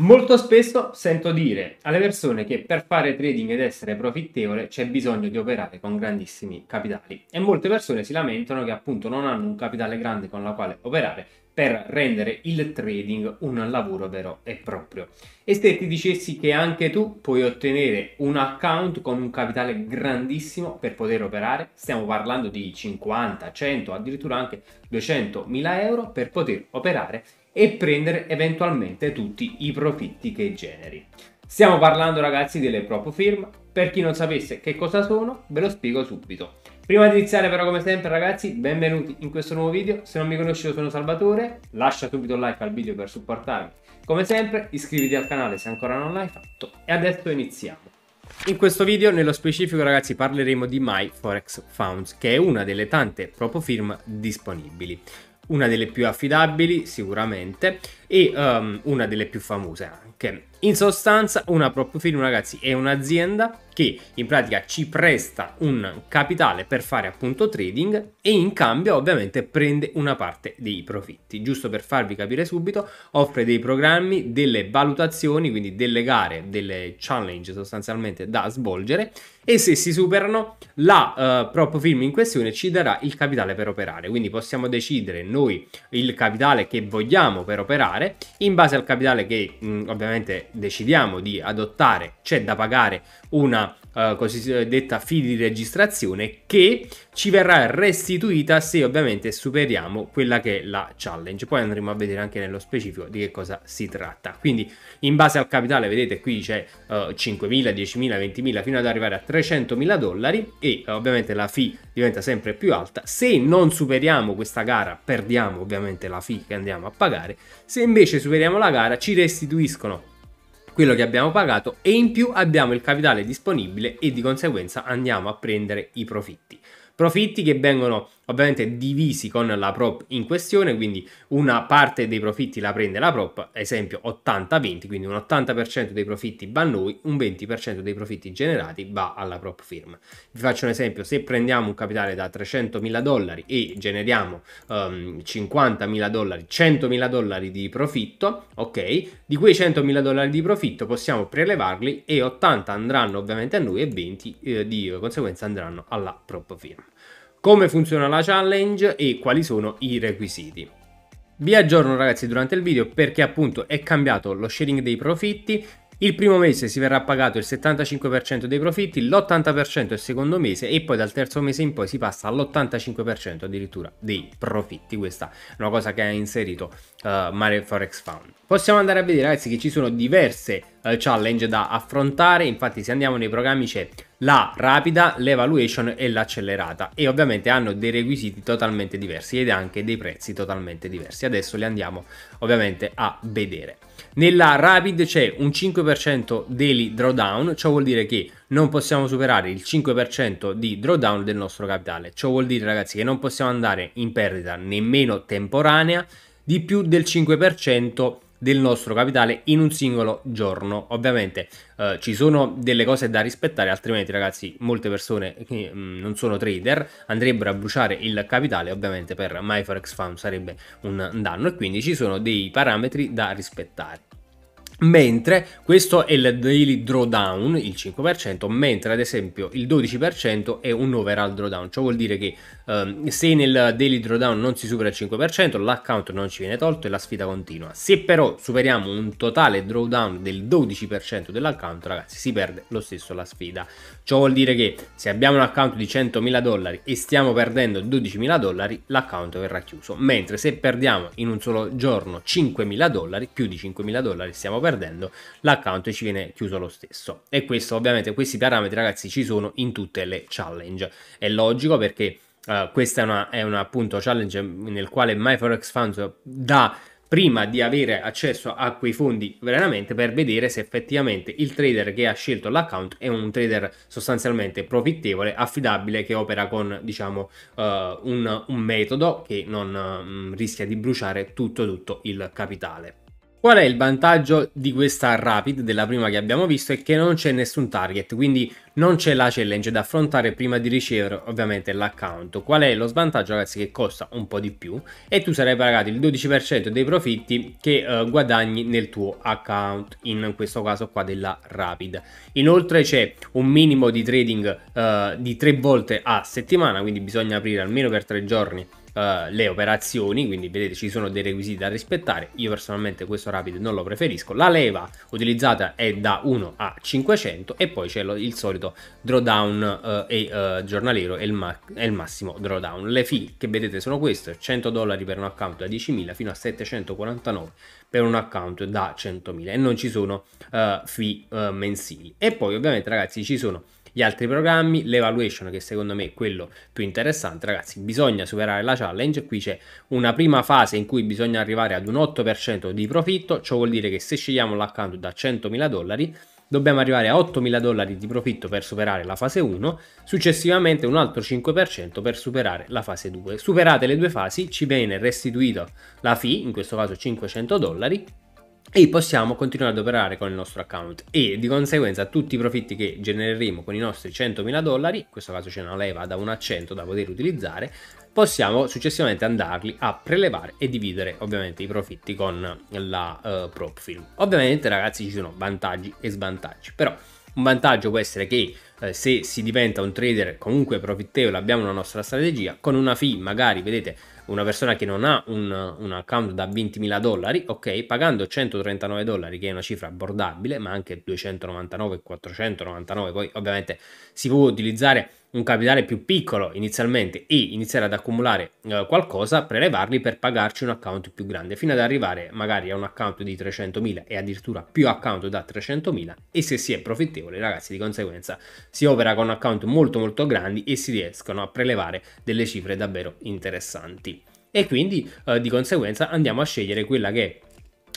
Molto spesso sento dire alle persone che per fare trading ed essere profittevole c'è bisogno di operare con grandissimi capitali e molte persone si lamentano che appunto non hanno un capitale grande con la quale operare per rendere il trading un lavoro vero e proprio. E se ti dicessi che anche tu puoi ottenere un account con un capitale grandissimo per poter operare, stiamo parlando di 50, 100, addirittura anche 200 mila euro per poter operare e prendere eventualmente tutti i profitti che generi. Stiamo parlando ragazzi delle prop firm, per chi non sapesse che cosa sono ve lo spiego subito. Prima di iniziare però come sempre ragazzi benvenuti in questo nuovo video, se non mi conosci io sono Salvatore, lascia subito un like al video per supportarmi, come sempre iscriviti al canale se ancora non l'hai fatto e adesso iniziamo. In questo video nello specifico ragazzi parleremo di My Forex Funds che è una delle tante firm disponibili una delle più affidabili sicuramente e um, una delle più famose anche. In sostanza, una prop film, ragazzi, è un'azienda che in pratica ci presta un capitale per fare appunto trading e in cambio ovviamente prende una parte dei profitti. Giusto per farvi capire subito, offre dei programmi, delle valutazioni, quindi delle gare, delle challenge sostanzialmente da svolgere e se si superano la uh, eh, film in questione ci darà il capitale per operare. Quindi possiamo decidere noi il capitale che vogliamo per operare in base al capitale che mh, ovviamente decidiamo di adottare c'è da pagare una eh, cosiddetta fee di registrazione che ci verrà restituita se ovviamente superiamo quella che è la challenge. Poi andremo a vedere anche nello specifico di che cosa si tratta. Quindi in base al capitale vedete qui c'è eh, 5.000, 10.000, 20.000 fino ad arrivare a 300.000 dollari e eh, ovviamente la fee diventa sempre più alta. Se non superiamo questa gara perdiamo ovviamente la fee che andiamo a pagare. Se invece superiamo la gara ci restituiscono quello che abbiamo pagato e in più abbiamo il capitale disponibile e di conseguenza andiamo a prendere i profitti. Profitti che vengono ovviamente divisi con la prop in questione, quindi una parte dei profitti la prende la prop, esempio 80-20, quindi un 80% dei profitti va a noi, un 20% dei profitti generati va alla prop firm. Vi faccio un esempio, se prendiamo un capitale da 300.000 dollari e generiamo um, ehm, 50.000 dollari, 100.000 dollari di profitto, ok, di quei 100.000 dollari di profitto possiamo prelevarli e 80 andranno ovviamente a noi e 20 eh, di conseguenza andranno alla prop firm come funziona la challenge e quali sono i requisiti. Vi aggiorno ragazzi durante il video perché appunto è cambiato lo sharing dei profitti, il primo mese si verrà pagato il 75% dei profitti, l'80% il secondo mese e poi dal terzo mese in poi si passa all'85% addirittura dei profitti. Questa è una cosa che ha inserito uh, Mare Forex Fund. Possiamo andare a vedere ragazzi che ci sono diverse uh, challenge da affrontare, infatti se andiamo nei programmi c'è la rapida, l'evaluation e l'accelerata e ovviamente hanno dei requisiti totalmente diversi ed anche dei prezzi totalmente diversi. Adesso li andiamo ovviamente a vedere. Nella rapid c'è un 5% daily drawdown, ciò vuol dire che non possiamo superare il 5% di drawdown del nostro capitale, ciò vuol dire ragazzi che non possiamo andare in perdita nemmeno temporanea di più del 5% del nostro capitale in un singolo giorno. Ovviamente eh, ci sono delle cose da rispettare, altrimenti ragazzi molte persone che mh, mm, non sono trader andrebbero a bruciare il capitale, ovviamente per MyForexFound sarebbe un danno e quindi ci sono dei parametri da rispettare. Mentre questo è il daily drawdown, il 5%, mentre ad esempio il 12% è un overall drawdown, ciò vuol dire che ehm, se nel daily drawdown non si supera il 5%, l'account non ci viene tolto e la sfida continua. Se però superiamo un totale drawdown del 12% dell'account, ragazzi, si perde lo stesso la sfida. Ciò vuol dire che se abbiamo un account di 100.000 dollari e stiamo perdendo 12.000 dollari, l'account verrà chiuso, mentre se perdiamo in un solo giorno 5.000 dollari, più di 5.000 dollari stiamo perdendo perdendo, l'account ci viene chiuso lo stesso. E questo, ovviamente, questi parametri, ragazzi, ci sono in tutte le challenge. È logico perché uh, questa è una, è una appunto challenge nel quale MyForexFunds dà prima di avere accesso a quei fondi veramente per vedere se effettivamente il trader che ha scelto l'account è un trader sostanzialmente profittevole, affidabile, che opera con diciamo uh, un, un, metodo che non uh, rischia di bruciare tutto tutto il capitale. Qual è il vantaggio di questa Rapid, della prima che abbiamo visto, è che non c'è nessun target, quindi non c'è la challenge da affrontare prima di ricevere ovviamente l'account. Qual è lo svantaggio ragazzi? Che costa un po' di più e tu sarai pagato il 12% dei profitti che eh, guadagni nel tuo account, in questo caso qua della Rapid. Inoltre c'è un minimo di trading eh, di 3 volte a settimana, quindi bisogna aprire almeno per 3 giorni eh, le operazioni, quindi vedete ci sono dei requisiti da rispettare, io personalmente questo Rapid non lo preferisco, la leva utilizzata è da 1 a 500 e poi c'è il solito drawdown uh, e, uh, giornaliero e il, e il, massimo drawdown, le fee che vedete sono queste, 100 dollari per un account da 10.000 fino a 749 per un account da 100.000 e non ci sono fee mensili e poi ovviamente ragazzi ci sono gli altri programmi, l'evaluation che secondo me è quello più interessante, ragazzi, bisogna superare la challenge, qui c'è una prima fase in cui bisogna arrivare ad un 8% di profitto, ciò vuol dire che se scegliamo l'account da 100.000 dollari, dobbiamo arrivare a 8.000 dollari di profitto per superare la fase 1, successivamente un altro 5% per superare la fase 2. Superate le due fasi, ci viene restituita la fee, in questo caso 500 dollari, e possiamo continuare ad operare con il nostro account e di conseguenza tutti i profitti che genereremo con i nostri 100.000 dollari, in questo caso c'è una leva da un accento da poter utilizzare, possiamo successivamente andarli a prelevare e dividere ovviamente i profitti con la uh, film Ovviamente ragazzi ci sono vantaggi e svantaggi, però un vantaggio può essere che eh, se si diventa un trader comunque profittevole abbiamo una nostra strategia con una fee magari vedete una persona che non ha un, un account da 20.000 dollari ok pagando 139 dollari che è una cifra abbordabile ma anche 299 499 poi ovviamente si può utilizzare un capitale più piccolo inizialmente e iniziare ad accumulare eh, qualcosa, prelevarli per pagarci un account più grande, fino ad arrivare magari a un account di 300.000 e addirittura più account da 300.000 e se si è profittevole ragazzi di conseguenza si opera con account molto molto grandi e si riescono a prelevare delle cifre davvero interessanti. E quindi eh, di conseguenza andiamo a scegliere quella che è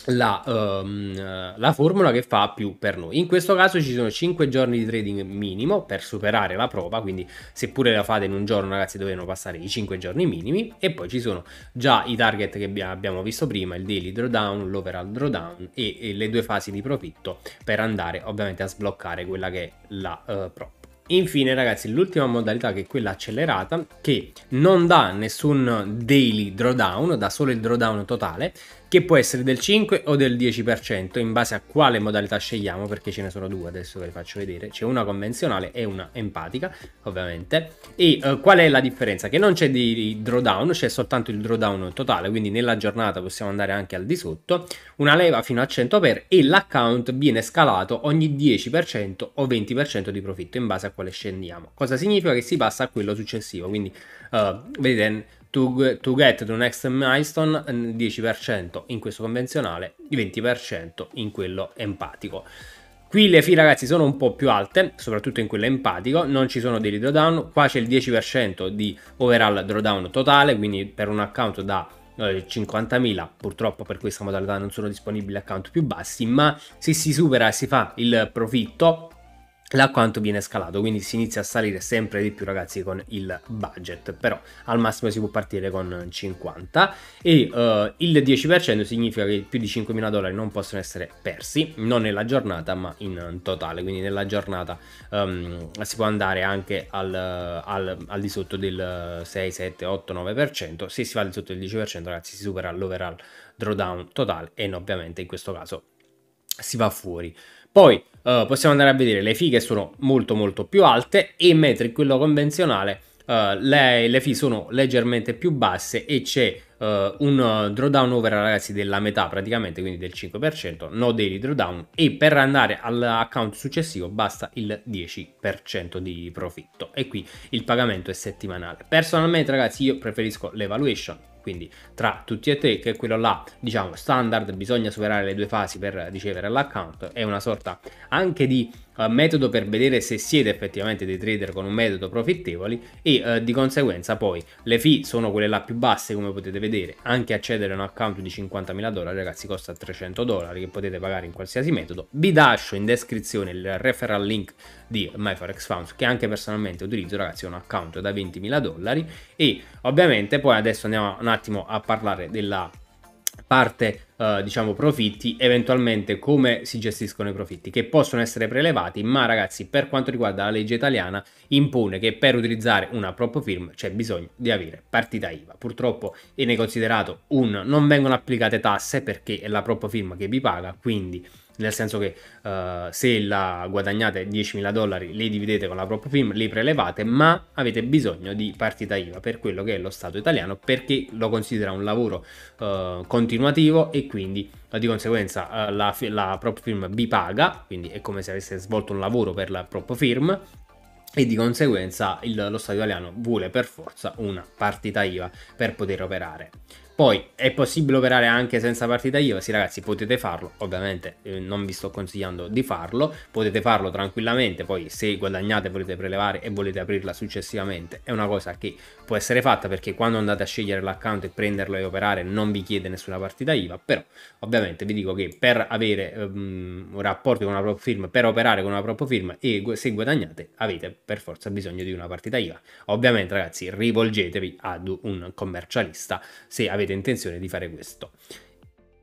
la, um, la, formula che fa più per noi. In questo caso ci sono 5 giorni di trading minimo per superare la prova, quindi seppure la fate in un giorno ragazzi dovevano passare i 5 giorni minimi e poi ci sono già i target che abbiamo visto prima, il daily drawdown, l'overall drawdown e, e le due fasi di profitto per andare ovviamente a sbloccare quella che è la uh, eh, prova. Infine ragazzi l'ultima modalità che è quella accelerata che non dà nessun daily drawdown, dà solo il drawdown totale che può essere del 5 o del 10% in base a quale modalità scegliamo, perché ce ne sono due adesso ve le faccio vedere, c'è una convenzionale e una empatica ovviamente. E eh, qual è la differenza? Che non c'è di drawdown, c'è soltanto il drawdown totale, quindi nella giornata possiamo andare anche al di sotto, una leva fino a 100 per e l'account viene scalato ogni 10% o 20% di profitto in base a quale scendiamo. Cosa significa che si passa a quello successivo, quindi eh, vedete to, to get the next milestone 10% in questo convenzionale, 20% in quello empatico. Qui le fee ragazzi sono un po' più alte, soprattutto in quello empatico, non ci sono dei drawdown, qua c'è il 10% di overall drawdown totale, quindi per un account da 50.000 eh, purtroppo per questa modalità non sono disponibili account più bassi ma se si supera e si fa il profitto da quanto viene scalato quindi si inizia a salire sempre di più ragazzi con il budget però al massimo si può partire con 50 e uh, il 10% significa che più di 5.000 dollari non possono essere persi non nella giornata ma in totale quindi nella giornata um, si può andare anche al, al, al, di sotto del 6 7 8 9% se si va al di sotto del 10% ragazzi si supera l'overall drawdown totale e ovviamente in questo caso si va fuori poi uh, possiamo andare a vedere le fighe sono molto molto più alte e mentre in quello convenzionale uh, le, le fee sono leggermente più basse e c'è Uh, un drawdown over ragazzi della metà praticamente quindi del 5% no daily drawdown e per andare all'account successivo basta il 10% di profitto e qui il pagamento è settimanale personalmente ragazzi io preferisco l'evaluation quindi tra tutti e tre, che è quello là, diciamo, standard, bisogna superare le due fasi per ricevere l'account, è una sorta anche di eh, metodo per vedere se siete effettivamente dei trader con un metodo profittevoli e uh, di conseguenza poi le fee sono quelle là più basse come potete vedere anche accedere a un account di 50.000 dollari ragazzi costa 300 dollari che potete pagare in qualsiasi metodo vi lascio in descrizione il referral link di MyForexFound che anche personalmente utilizzo ragazzi è un account da 20.000 dollari e ovviamente poi adesso andiamo un attimo a parlare della parte eh, diciamo profitti, eventualmente come si gestiscono i profitti che possono essere prelevati, ma ragazzi per quanto riguarda la legge italiana impone che per utilizzare una prop firm c'è bisogno di avere partita IVA. Purtroppo viene considerato un non vengono applicate tasse perché è la prop film che vi paga, quindi nel senso che uh, se la guadagnate 10.000 dollari li dividete con la prop PIM, li prelevate, ma avete bisogno di partita IVA per quello che è lo Stato italiano perché lo considera un lavoro uh, continuativo e quindi eh, di conseguenza uh, la, la prop firm vi paga, quindi è come se avesse svolto un lavoro per la prop firm e di conseguenza il, lo Stato italiano vuole per forza una partita IVA per poter operare. Poi è possibile operare anche senza partita IVA, sì ragazzi potete farlo, ovviamente eh, non vi sto consigliando di farlo, potete farlo tranquillamente, poi se guadagnate volete prelevare e volete aprirla successivamente è una cosa che può essere fatta perché quando andate a scegliere l'account e prenderlo e operare non vi chiede nessuna partita IVA, però ovviamente vi dico che per avere um, rapporto con una propria firma, per operare con una propria firma e se guadagnate avete per forza bisogno di una partita IVA. Ovviamente ragazzi rivolgetevi ad un commercialista se avete avete intenzione di fare questo.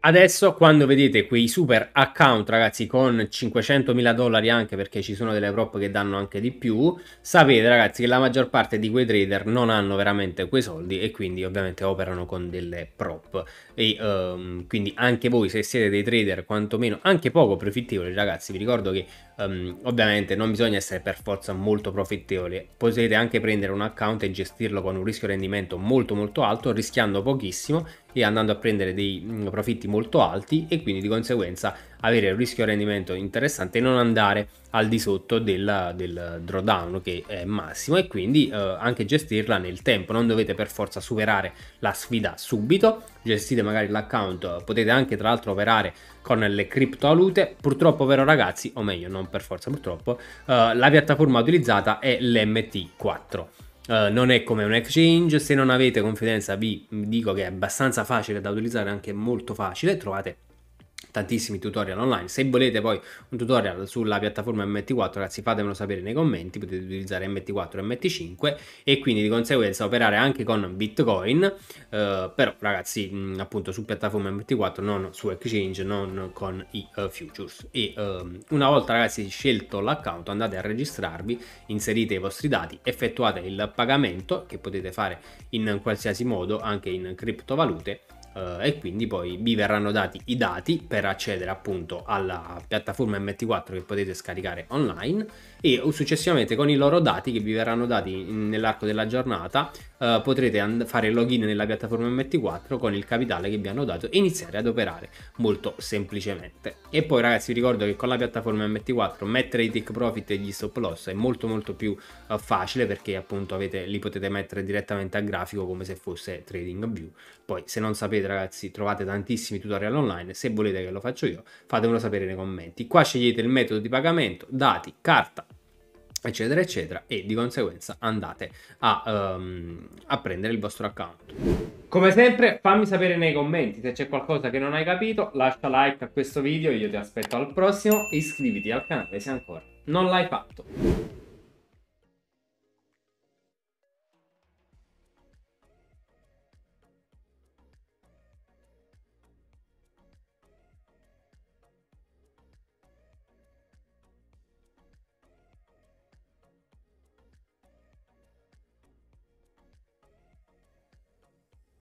Adesso quando vedete quei super account ragazzi con 500.000 dollari anche perché ci sono delle prop che danno anche di più sapete ragazzi che la maggior parte di quei trader non hanno veramente quei soldi e quindi ovviamente operano con delle prop e um, quindi anche voi se siete dei trader quantomeno anche poco profittevoli ragazzi vi ricordo che um, ovviamente non bisogna essere per forza molto profittevoli potete anche prendere un account e gestirlo con un rischio rendimento molto molto alto rischiando pochissimo e andando a prendere dei mm, profitti molto alti e quindi di conseguenza avere un rischio rendimento interessante e non andare al di sotto della, del drawdown che è massimo e quindi eh, anche gestirla nel tempo non dovete per forza superare la sfida subito gestite magari l'account potete anche tra l'altro operare con le criptovalute purtroppo però ragazzi o meglio non per forza purtroppo eh, la piattaforma utilizzata è l'MT4 eh, non è come un exchange, se non avete confidenza vi dico che è abbastanza facile da utilizzare, anche molto facile, trovate tantissimi tutorial online. Se volete poi un tutorial sulla piattaforma MT4, ragazzi, fatemelo sapere nei commenti, potete utilizzare MT4 e MT5 e quindi di conseguenza operare anche con Bitcoin, eh, però ragazzi, mh, appunto su piattaforma MT4, non su Exchange, non con i uh, futures. E um, una volta ragazzi scelto l'account, andate a registrarvi, inserite i vostri dati, effettuate il pagamento che potete fare in qualsiasi modo anche in criptovalute eh, e quindi poi vi verranno dati i dati per accedere appunto alla piattaforma MT4 che potete scaricare online e successivamente con i loro dati che vi verranno dati nell'arco della giornata eh, potrete fare il login nella piattaforma MT4 con il capitale che vi hanno dato e iniziare ad operare molto semplicemente. E poi ragazzi vi ricordo che con la piattaforma MT4 mettere i take profit e gli stop loss è molto molto più uh, facile perché appunto avete, li potete mettere direttamente a grafico come se fosse trading view. Poi se non sapete ragazzi trovate tantissimi tutorial online, se volete che lo faccio io fatemelo sapere nei commenti. Qua scegliete il metodo di pagamento, dati, carta, eccetera eccetera e di conseguenza andate a, um, a, prendere il vostro account come sempre fammi sapere nei commenti se c'è qualcosa che non hai capito lascia like a questo video io ti aspetto al prossimo iscriviti al canale se ancora non l'hai fatto